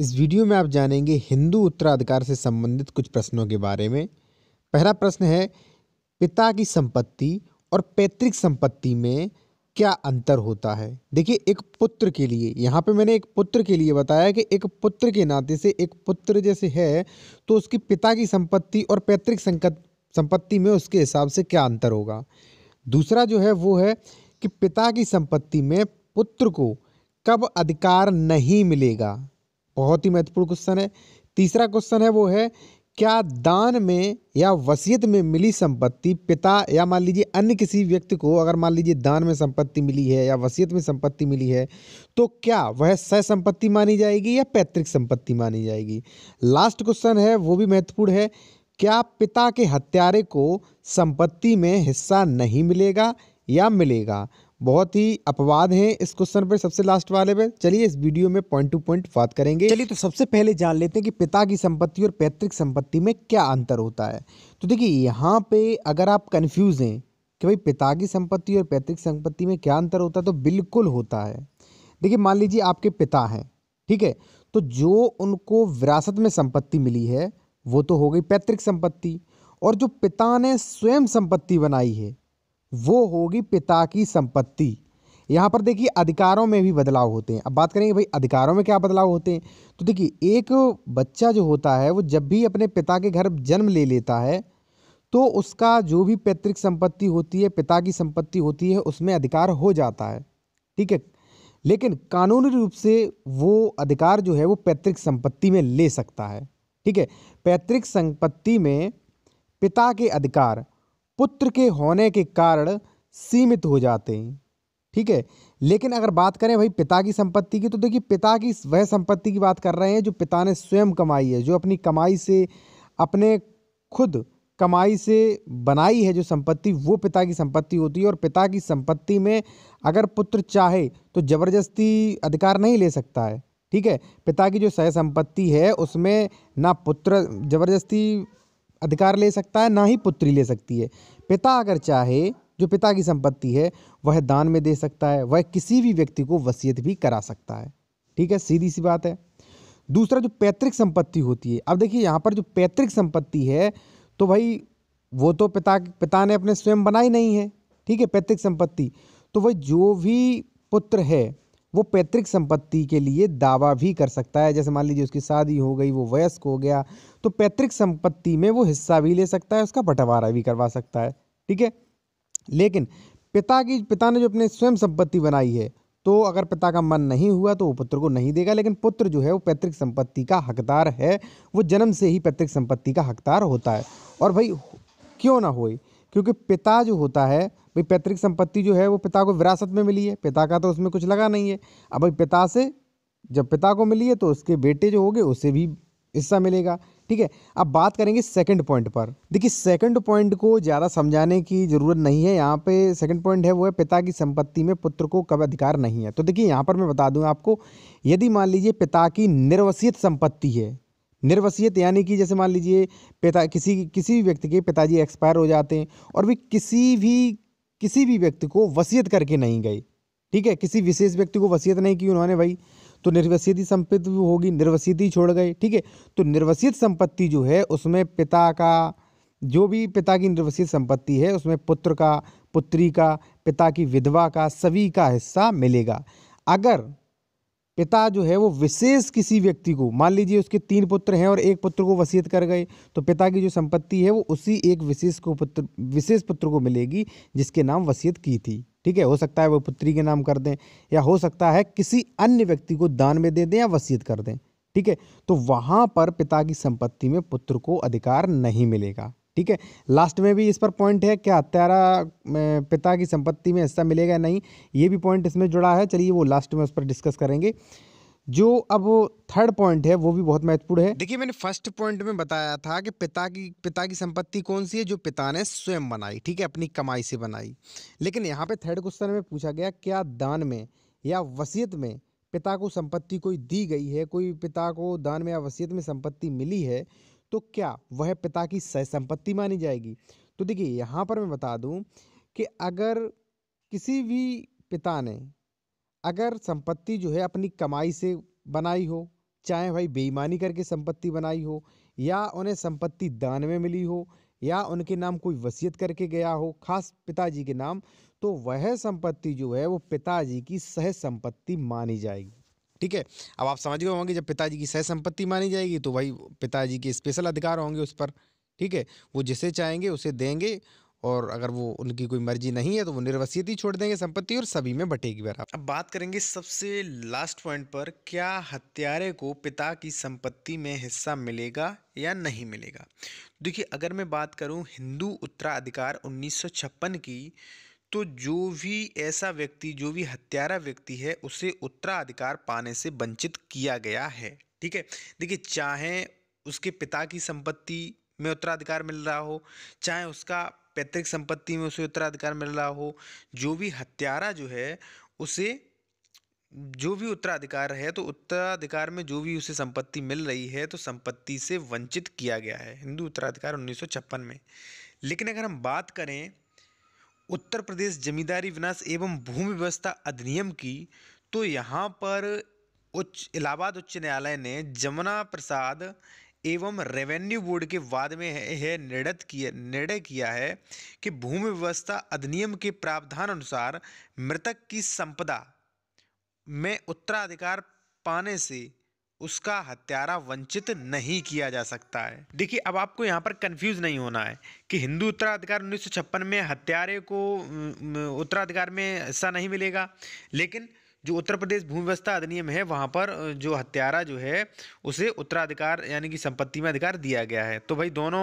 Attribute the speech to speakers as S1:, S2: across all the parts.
S1: इस वीडियो में आप जानेंगे हिंदू उत्तराधिकार से संबंधित कुछ प्रश्नों के बारे में पहला प्रश्न है पिता की संपत्ति और पैतृक संपत्ति में क्या अंतर होता है देखिए एक पुत्र के लिए यहाँ पे मैंने एक पुत्र के लिए बताया कि एक पुत्र के नाते से एक पुत्र जैसे है तो उसकी पिता की संपत्ति और पैतृक संपत्ति में उसके हिसाब से क्या अंतर होगा दूसरा जो है वो है कि पिता की संपत्ति में पुत्र को कब अधिकार नहीं मिलेगा बहुत ही महत्वपूर्ण क्वेश्चन है तीसरा क्वेश्चन है वो है क्या दान में या वसीयत में मिली संपत्ति पिता या मान लीजिए अन्य किसी व्यक्ति को अगर मान लीजिए दान में संपत्ति मिली है या वसीयत में संपत्ति मिली है तो क्या वह सह संपत्ति मानी जाएगी या पैतृक संपत्ति मानी जाएगी लास्ट क्वेश्चन है वो भी महत्वपूर्ण है क्या पिता के हत्यारे को संपत्ति में हिस्सा नहीं मिलेगा या मिलेगा बहुत ही अपवाद है इस क्वेश्चन पर सबसे लास्ट वाले पे चलिए इस वीडियो में पॉइंट टू पॉइंट बात करेंगे चलिए तो सबसे पहले जान लेते हैं कि पिता की संपत्ति और पैतृक संपत्ति में क्या अंतर होता है तो देखिए यहाँ पे अगर आप कन्फ्यूज़ हैं कि भाई पिता की संपत्ति और पैतृक संपत्ति में क्या अंतर होता है तो बिल्कुल होता है देखिए मान लीजिए आपके पिता हैं ठीक है तो जो उनको विरासत में संपत्ति मिली है वो तो हो गई पैतृक संपत्ति और जो पिता ने स्वयं संपत्ति बनाई है वो होगी पिता की संपत्ति यहाँ पर देखिए अधिकारों में भी बदलाव होते हैं अब बात करेंगे भाई अधिकारों में क्या बदलाव होते हैं तो देखिए एक बच्चा जो होता है वो जब भी अपने पिता के घर जन्म ले लेता है तो उसका जो भी पैतृक संपत्ति होती है पिता की संपत्ति होती है उसमें अधिकार हो जाता है ठीक है लेकिन कानूनी रूप से वो अधिकार जो है वो पैतृक संपत्ति में ले सकता है ठीक है पैतृक संपत्ति में पिता के अधिकार पुत्र के होने के कारण सीमित हो जाते हैं ठीक है लेकिन अगर बात करें भाई पिता की संपत्ति की तो देखिए पिता की वह संपत्ति की बात कर रहे हैं जो पिता ने स्वयं कमाई है जो अपनी कमाई से अपने खुद कमाई से बनाई है जो संपत्ति वो पिता की संपत्ति होती है और पिता की संपत्ति में अगर पुत्र चाहे तो ज़बरदस्ती अधिकार नहीं ले सकता है ठीक है पिता की जो सह संपत्ति है उसमें ना पुत्र ज़बरदस्ती अधिकार ले सकता है ना ही पुत्री ले सकती है पिता अगर चाहे जो पिता की संपत्ति है वह दान में दे सकता है वह किसी भी व्यक्ति को वसीयत भी करा सकता है ठीक है सीधी सी बात है दूसरा जो पैतृक संपत्ति होती है अब देखिए यहाँ पर जो पैतृक संपत्ति है तो भाई वो तो पिता पिता ने अपने स्वयं बनाई नहीं है ठीक है पैतृक संपत्ति तो भाई जो भी पुत्र है वो पैतृक संपत्ति के लिए दावा भी कर सकता है जैसे मान लीजिए उसकी शादी हो गई वो वयस्क हो गया तो पैतृक संपत्ति में वो हिस्सा भी ले सकता है उसका बंटवारा भी करवा सकता है ठीक है लेकिन पिता की पिता ने जो अपने स्वयं संपत्ति बनाई है तो अगर पिता का मन नहीं हुआ तो वो पुत्र को नहीं देगा लेकिन पुत्र जो है वो पैतृक संपत्ति का हकदार है वो जन्म से ही पैतृक संपत्ति का हकदार होता है और भाई क्यों ना होए क्योंकि पिता जो होता है भाई पैतृक संपत्ति जो है वो पिता को विरासत में मिली है पिता का तो उसमें कुछ लगा नहीं है अब भाई पिता से जब पिता को मिली है तो उसके बेटे जो हो गए उसे भी हिस्सा मिलेगा ठीक है अब बात करेंगे सेकंड पॉइंट पर देखिए सेकंड पॉइंट को ज़्यादा समझाने की ज़रूरत नहीं है यहाँ पे सेकंड पॉइंट है वो है पिता की संपत्ति में पुत्र को कब अधिकार नहीं है तो देखिए यहाँ पर मैं बता दूँ आपको यदि मान लीजिए पिता की निर्वसित संपत्ति है निर्वसीयत यानी कि जैसे मान लीजिए पिता किसी किसी भी व्यक्ति के पिताजी एक्सपायर हो जाते हैं और वे किसी भी किसी भी व्यक्ति को वसीयत करके नहीं गए ठीक है किसी विशेष व्यक्ति को वसीयत नहीं की उन्होंने भाई तो निर्वसीयती संपत्ति होगी निर्वसीयती छोड़ गए ठीक है तो निर्वसीयत संपत्ति जो है उसमें पिता का जो भी पिता की निर्वसीयत संपत्ति है उसमें पुत्र का पुत्री का पिता की विधवा का सभी का हिस्सा मिलेगा अगर पिता जो है वो विशेष किसी व्यक्ति को मान लीजिए उसके तीन पुत्र हैं और एक पुत्र को वसीयत कर गए तो पिता की जो संपत्ति है वो उसी एक विशेष को पुत्र विशेष पुत्र को मिलेगी जिसके नाम वसीयत की थी ठीक है हो सकता है वो पुत्री के नाम कर दें या हो सकता है किसी अन्य व्यक्ति को दान में दे दें या वसीयत कर दें ठीक है तो वहाँ पर पिता की संपत्ति में पुत्र को अधिकार नहीं मिलेगा ठीक है लास्ट में भी इस पर पॉइंट है क्या हत्यारा पिता की संपत्ति में हिस्सा मिलेगा नहीं ये भी पॉइंट इसमें जुड़ा है चलिए वो लास्ट में उस पर डिस्कस करेंगे जो अब थर्ड पॉइंट है वो भी बहुत महत्वपूर्ण है देखिए मैंने फर्स्ट पॉइंट में बताया था कि पिता की पिता की संपत्ति कौन सी है जो पिता ने स्वयं बनाई ठीक है अपनी कमाई से बनाई लेकिन यहाँ पे थर्ड क्वेश्चन में पूछा गया क्या दान में या वसीयत में पिता को संपत्ति कोई दी गई है कोई पिता को दान में या वसीयत में संपत्ति मिली है तो क्या वह पिता की सह संपत्ति मानी जाएगी तो देखिए यहाँ पर मैं बता दूँ कि अगर किसी भी पिता ने अगर संपत्ति जो है अपनी कमाई से बनाई हो चाहे भाई बेईमानी करके संपत्ति बनाई हो या उन्हें संपत्ति दान में मिली हो या उनके नाम कोई वसीयत करके गया हो खास पिताजी के नाम तो वह संपत्ति जो है वो पिताजी की सह संपत्ति मानी जाएगी ठीक है अब आप समझ गए होंगे जब पिताजी की सह संपत्ति मानी जाएगी तो वही पिताजी के स्पेशल अधिकार होंगे उस पर ठीक है वो जिसे चाहेंगे उसे देंगे और अगर वो उनकी कोई मर्जी नहीं है तो वो ही छोड़ देंगे संपत्ति और सभी में बटेगी बराबर अब बात करेंगे सबसे लास्ट पॉइंट पर क्या हत्यारे को पिता की संपत्ति में हिस्सा मिलेगा या नहीं मिलेगा देखिए अगर मैं बात करूं हिंदू उत्तराधिकार 1956 की तो जो भी ऐसा व्यक्ति जो भी हत्यारा व्यक्ति है उसे उत्तराधिकार पाने से वंचित किया गया है ठीक है देखिए चाहे उसके पिता की संपत्ति में उत्तराधिकार मिल रहा हो चाहे उसका पैतृक संपत्ति में उसे उत्तराधिकार मिल रहा हो जो भी हत्यारा जो है उसे जो भी उत्तराधिकार है तो उत्तराधिकार में जो भी उसे संपत्ति मिल रही है तो संपत्ति से वंचित किया गया है हिंदू उत्तराधिकार उन्नीस में लेकिन अगर हम बात करें उत्तर प्रदेश जमींदारी विनाश एवं भूमि व्यवस्था अधिनियम की तो यहाँ पर उच्च इलाहाबाद उच्च न्यायालय ने जमुना प्रसाद एवं रेवेन्यू बोर्ड के वाद में है निर्णय किया निर्णय किया है कि भूमि व्यवस्था अधिनियम के प्रावधान अनुसार मृतक की संपदा में उत्तराधिकार पाने से उसका हत्यारा वंचित नहीं किया जा सकता है देखिए अब आपको यहाँ पर कंफ्यूज नहीं होना है कि हिंदू उत्तराधिकार उन्नीस में हत्यारे को उत्तराधिकार में हिस्सा नहीं मिलेगा लेकिन जो उत्तर प्रदेश भूमि व्यवस्था अधिनियम है वहाँ पर जो हत्यारा जो है उसे उत्तराधिकार यानी कि संपत्ति में अधिकार दिया गया है तो भाई दोनों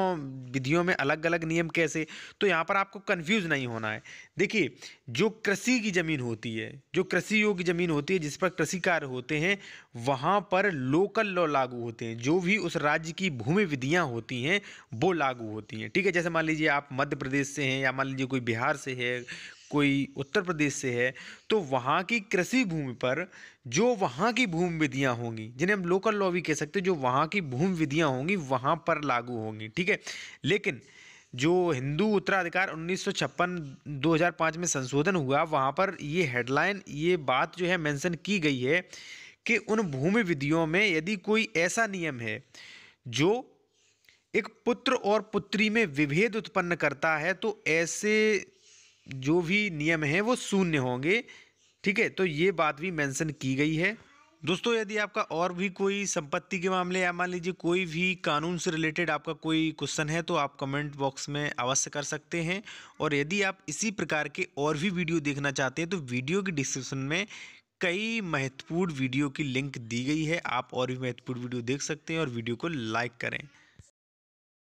S1: विधियों में अलग अलग नियम कैसे तो यहाँ पर आपको कन्फ्यूज नहीं होना है देखिए जो कृषि की ज़मीन होती है जो कृषि योग्य ज़मीन होती है जिस पर कृषि कार्य होते हैं वहाँ पर लोकल लॉ लागू होते हैं जो भी उस राज्य की भूमि विधियाँ होती हैं वो लागू होती हैं ठीक है जैसे मान लीजिए आप मध्य प्रदेश से हैं या मान लीजिए कोई बिहार से है कोई उत्तर प्रदेश से है तो वहाँ की कृषि भूमि पर जो वहाँ की भूमि विधियाँ होंगी जिन्हें हम लोकल लॉ भी कह सकते हैं जो वहाँ की भूमि विधियाँ होंगी वहाँ पर लागू होंगी ठीक है लेकिन जो हिंदू उत्तराधिकार 1956 2005 में संशोधन हुआ वहाँ पर ये हेडलाइन ये बात जो है मेंशन की गई है कि उन भूमि विधियों में यदि कोई ऐसा नियम है जो एक पुत्र और पुत्री में विभेद उत्पन्न करता है तो ऐसे जो भी नियम हैं वो शून्य होंगे ठीक है तो ये बात भी मेंशन की गई है दोस्तों यदि आपका और भी कोई संपत्ति के मामले या मान लीजिए कोई भी कानून से रिलेटेड आपका कोई क्वेश्चन है तो आप कमेंट बॉक्स में अवश्य कर सकते हैं और यदि आप इसी प्रकार के और भी वीडियो देखना चाहते हैं तो वीडियो की डिस्क्रिप्शन में कई महत्वपूर्ण वीडियो की लिंक दी गई है आप और भी महत्वपूर्ण वीडियो देख सकते हैं और वीडियो को लाइक करें